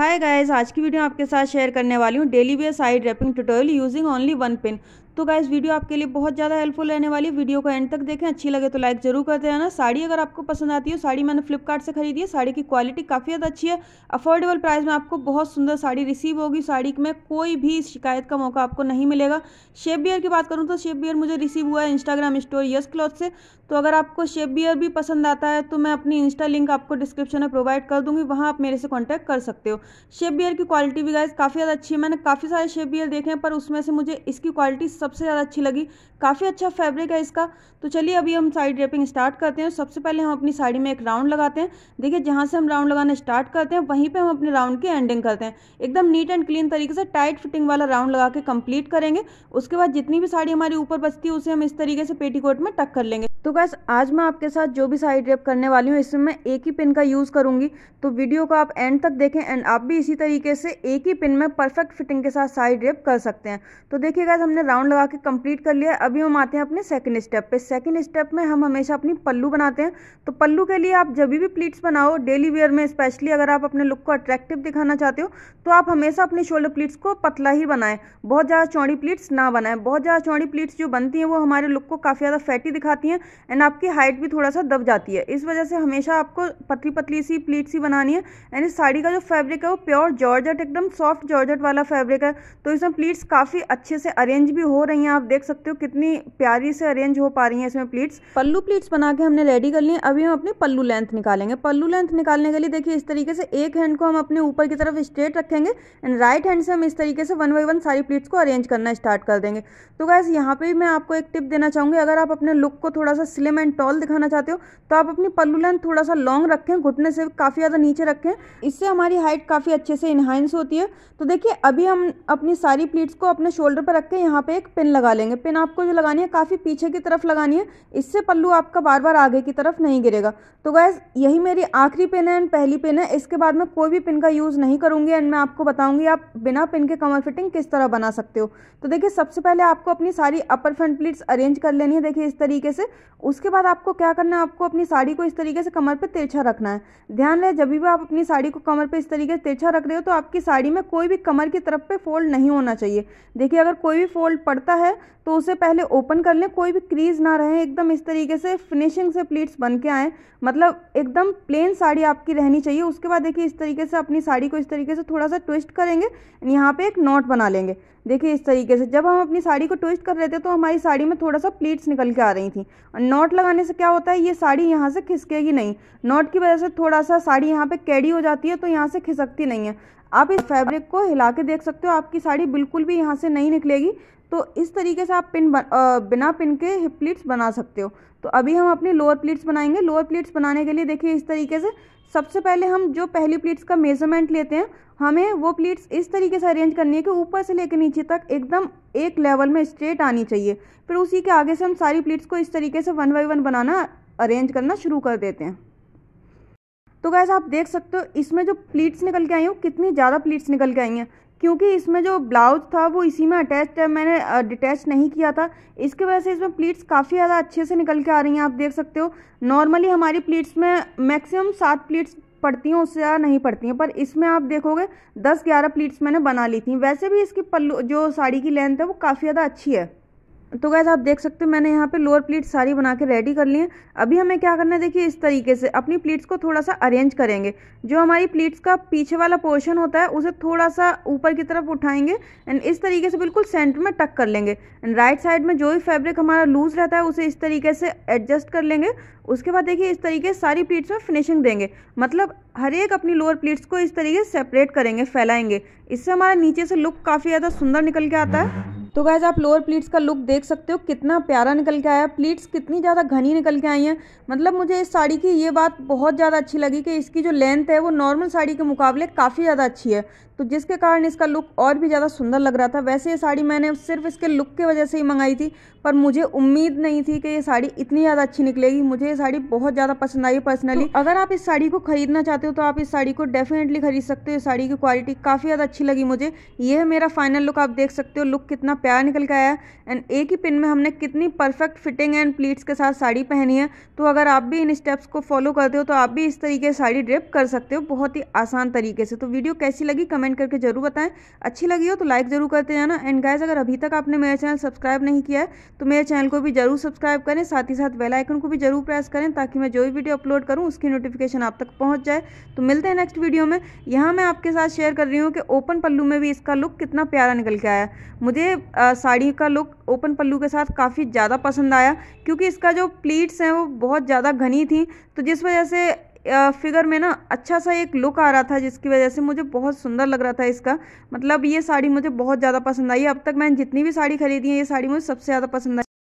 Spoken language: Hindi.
हाय गाइस आज की वीडियो आपके साथ शेयर करने वाली हूँ daily wear side wrapping tutorial using only one pin तो गाइज वीडियो आपके लिए बहुत ज़्यादा हेल्पफुल रहने वाली वीडियो को एंड तक देखें अच्छी लगे तो लाइक जरूर करते ना साड़ी अगर आपको पसंद आती हो साड़ी मैंने फ्लिपकार्ट से खरीदी है साड़ी की क्वालिटी काफ़ी ज़्यादा अच्छी है अफोर्डेबल प्राइस में आपको बहुत सुंदर साड़ी रिसीव होगी साड़ी में कोई भी शिकायत का मौका आपको नहीं मिलेगा शेप बियर की बात करूँ तो शेप बियर मुझे रिसीव हुआ है इंस्टाग्राम स्टोर यस क्लॉथ से तो अगर आपको शेप बियर भी पसंद आता है तो मैं अपनी इंस्टा लिंक आपको डिस्क्रिप्शन में प्रोवाइड कर दूँगी वहाँ आप मेरे से कॉन्टैक्ट कर सकते हो शेप बियर की क्वालिटी भी गाइज काफ़ी ज़्यादा अच्छी है मैंने काफ़ी सारे शेप बियर देखे हैं पर उसमें से मुझे इसकी क्वालिटी सबसे ज़्यादा अच्छी लगी काफ़ी अच्छा फैब्रिक है इसका तो चलिए अभी हम साइड रेपिंग स्टार्ट करते हैं सबसे पहले हम अपनी साड़ी में एक राउंड लगाते हैं देखिए जहाँ से हम राउंड लगाना स्टार्ट करते हैं वहीं पर हम अपने राउंड की एंडिंग करते हैं एकदम नीट एंड क्लीन तरीके से टाइट फिटिंग वाला राउंड लगा के कम्प्लीट करेंगे उसके बाद जितनी भी साड़ी हमारी ऊपर बचती है उसे हम इस तरीके से पेटीकोट में टक कर लेंगे तो बस आज मैं आपके साथ जो भी साइड रेप करने वाली हूँ इसमें मैं एक ही पिन का यूज़ करूँगी तो वीडियो को आप एंड तक देखें एंड आप भी इसी तरीके से एक ही पिन में परफेक्ट फिटिंग के साथ साइड रेप कर सकते हैं तो देखिए गैस हमने राउंड लगा के कंप्लीट कर लिया अभी हम आते हैं अपने सेकंड स्टेप पे सेकंड स्टेप में हम हमेशा अपनी पल्लू बनाते हैं तो पल्लू के लिए आप जब भी प्लीट्स बनाओ डेली वेयर में स्पेशली अगर आप अपने लुक को अट्रैक्टिव दिखाना चाहते हो तो आप हमेशा अपने शोल्डर प्लीट्स को पतला ही बनाएं बहुत ज़्यादा चौड़ी प्लीट्स ना बनाएं बहुत ज़्यादा चौड़ी प्लीट्स जो बनती हैं वो हमारे लुक को काफ़ी ज़्यादा फैटी दिखाती हैं एंड आपकी हाइट भी थोड़ा सा दब जाती है इस वजह से हमेशा आपको पतली पतली सी प्लीट्स ही बनानी है एंड इस साड़ी का जो फैब्रिक है वो प्योर जॉर्जट एकदम सॉफ्ट जॉर्जट वाला फैब्रिक है तो इसमें प्लीट्स काफ़ी अच्छे से अरेंज भी हो हो रही हैं आप देख सकते हो कितनी प्यारी से अरेंज हो पा रही हैं इसमें प्लीट्स पल्लू प्लीट्स बना के हमने रेडी कर ली अभी हम अपनी पल्लू लेंथ निकालेंगे पल्लू लेंथ निकालने के लिए देखिए इस तरीके से एक हैंड को हम अपने ऊपर की तरफ स्ट्रेट रखेंगे एंड राइट हैंड से हम इस तरीके से वन बाई वन सारी प्लीट्स को अरेंज करना स्टार्ट कर देंगे तो गैस यहाँ पर मैं आपको एक टिप देना चाहूँगी अगर आप अपने लुक को थोड़ा सा स्लिम एंड टॉल दिखाना चाहते हो तो आप अपनी पल्लू लेंथ थोड़ा सा लॉन्ग रखें घुटने से काफ़ी ज़्यादा नीचे रखें इससे हमारी हाइट काफ़ी अच्छे से इन्हांस होती है तो देखिए अभी हम अपनी सारी प्लीट्स को अपने शोल्डर पर रख के यहाँ पे एक पिन लगा लेंगे पिन आपको जो लगानी है काफ़ी पीछे की तरफ लगानी है इससे पल्लू आपका बार बार आगे की तरफ नहीं गिरेगा तो गैस यही मेरी आखिरी पिन है एंड पहली पिन है इसके बाद मैं कोई भी पिन का यूज़ नहीं करूँगी एंड मैं आपको बताऊँगी आप बिना पिन के कमर फिटिंग किस तरह बना सकते हो तो देखिए सबसे पहले आपको अपनी सारी अपर फ्रंट प्लीट्स अरेंज कर लेनी है देखिए इस तरीके से उसके बाद आपको क्या करना है आपको अपनी साड़ी को इस तरीके से कमर पर तिरछा रखना है ध्यान रहे जब भी आप अपनी साड़ी को कमर पर इस तरीके से तिरछा रख रहे हो तो आपकी साड़ी में कोई भी कमर की तरफ पर फोल्ड नहीं होना चाहिए देखिए अगर कोई भी फोल्ड पड़ता है तो उसे पहले ओपन कर लें कोई भी क्रीज ना रहे एकदम इस तरीके से फिनिशिंग से प्लीट्स बन के आएँ मतलब एकदम प्लेन साड़ी आपकी रहनी चाहिए उसके बाद देखिए इस तरीके से अपनी साड़ी को इस तरीके से थोड़ा सा ट्विस्ट करेंगे यहाँ पे एक नॉट बना लेंगे देखिए इस तरीके से जब हम अपनी साड़ी को ट्विस्ट कर रहे थे तो हमारी साड़ी में थोड़ा सा प्लीट्स निकल के आ रही थी और नॉट लगाने से क्या होता है ये साड़ी यहाँ से खिसकेगी नहीं नॉट की वजह से थोड़ा सा साड़ी यहाँ पे कैडी हो जाती है तो यहाँ से खिसकती नहीं है आप इस फैब्रिक को हिला के देख सकते हो आपकी साड़ी बिल्कुल भी यहाँ से नहीं निकलेगी तो इस तरीके से आप पिन बन, आ, बिना पिन के हिप प्लीट्स बना सकते हो तो अभी हम अपनी लोअर प्लीट्स बनाएंगे लोअर प्लीट्स बनाने के लिए देखिए इस तरीके से सबसे पहले हम जो पहली प्लीट्स का मेजरमेंट लेते हैं हमें वो प्लीट्स इस तरीके से अरेंज करनी है कि ऊपर से लेकर नीचे तक एकदम एक लेवल में स्ट्रेट आनी चाहिए फिर उसी के आगे से हम सारी प्लीट्स को इस तरीके से वन बाई वन बनाना अरेंज करना शुरू कर देते हैं तो गैस आप देख सकते हो इसमें जो प्लीट्स निकल के आई हैं वो कितनी ज़्यादा प्लीट्स निकल के आई हैं क्योंकि इसमें जो ब्लाउज था वो इसी में अटैच है मैंने डिटैच नहीं किया था इसके वजह से इसमें प्लीट्स काफ़ी ज़्यादा अच्छे से निकल के आ रही हैं आप देख सकते हो नॉर्मली हमारी प्लीट्स में मैक्सिमम सात प्लीट्स पड़ती हैं उससे ज़्यादा नहीं पड़ती हैं पर इसमें आप देखोगे दस ग्यारह प्लीट्स मैंने बना ली थी वैसे भी इसकी पल्लू जो साड़ी की लेंथ है वो काफ़ी ज़्यादा अच्छी है तो गैस आप देख सकते हो मैंने यहाँ पे लोअर प्लीट्स सारी बना के रेडी कर ली हैं अभी हमें क्या करना है देखिए इस तरीके से अपनी प्लीट्स को थोड़ा सा अरेंज करेंगे जो हमारी प्लीट्स का पीछे वाला पोर्शन होता है उसे थोड़ा सा ऊपर की तरफ उठाएंगे एंड इस तरीके से बिल्कुल सेंटर में टक कर लेंगे एंड राइट साइड में जो भी फैब्रिक हमारा लूज रहता है उसे इस तरीके से एडजस्ट कर लेंगे उसके बाद देखिए इस तरीके से सारी प्लीट्स में फिनिशिंग देंगे मतलब हर एक अपनी लोअर प्लीट्स को इस तरीके से सेपरेट करेंगे फैलाएंगे इससे हमारा नीचे से लुक काफ़ी ज़्यादा सुंदर निकल के आता है तो गैज आप लोअर प्लीट्स का लुक देख सकते हो कितना प्यारा निकल के आया प्लीट्स कितनी ज़्यादा घनी निकल के आई हैं मतलब मुझे इस साड़ी की ये बात बहुत ज़्यादा अच्छी लगी कि इसकी जो लेंथ है वो नॉर्मल साड़ी के मुकाबले काफ़ी ज़्यादा अच्छी है तो जिसके कारण इसका लुक और भी ज़्यादा सुंदर लग रहा था वैसे ये साड़ी मैंने सिर्फ इसके लुक की वजह से ही मंगाई थी पर मुझे उम्मीद नहीं थी कि ये साड़ी इतनी ज़्यादा अच्छी निकलेगी मुझे ये साड़ी बहुत ज़्यादा पसंद आई पर्सनली तो अगर आप इस साड़ी को खरीदना चाहते हो तो आप इस साड़ी को डेफिनेटली खरीद सकते हो इस साड़ी की क्वालिटी काफ़ी ज़्यादा अच्छी लगी मुझे यह मेरा फाइनल लुक आप देख सकते हो लुक कितना प्यार निकल के आया एंड एक ही पिन में हमने कितनी परफेक्ट फिटिंग एंड प्लीट्स के साथ साड़ी पहनी है तो अगर आप भी इन स्टेप्स को फॉलो करते हो तो आप भी इस तरीके साड़ी ड्रिप कर सकते हो बहुत ही आसान तरीके से तो वीडियो कैसी लगी कमेंट कमेंट करके जरूर बताएं अच्छी लगी हो तो लाइक जरूर करते जाना एंड गाइज अगर अभी तक आपने मेरा चैनल सब्सक्राइब नहीं किया है तो मेरे चैनल को भी जरूर सब्सक्राइब करें साथ ही साथ बेलाइकन को भी जरूर प्रेस करें ताकि मैं जो भी वीडियो अपलोड करूँ उसकी नोटिफिकेशन आप तक पहुँच जाए तो मिलते हैं नेक्स्ट वीडियो में यहाँ मैं आपके साथ शेयर कर रही हूँ कि ओपन पल्लू में भी इसका लुक कितना प्यारा निकल के आया मुझे साड़ी का लुक ओपन पल्लू के साथ काफ़ी ज़्यादा पसंद आया क्योंकि इसका जो प्लीट्स हैं वो बहुत ज़्यादा घनी थी तो जिस वजह से फिगर में ना अच्छा सा एक लुक आ रहा था जिसकी वजह से मुझे बहुत सुंदर लग रहा था इसका मतलब ये साड़ी मुझे बहुत ज़्यादा पसंद आई अब तक मैंने जितनी भी साड़ी खरीदी है ये साड़ी मुझे सबसे ज़्यादा पसंद आई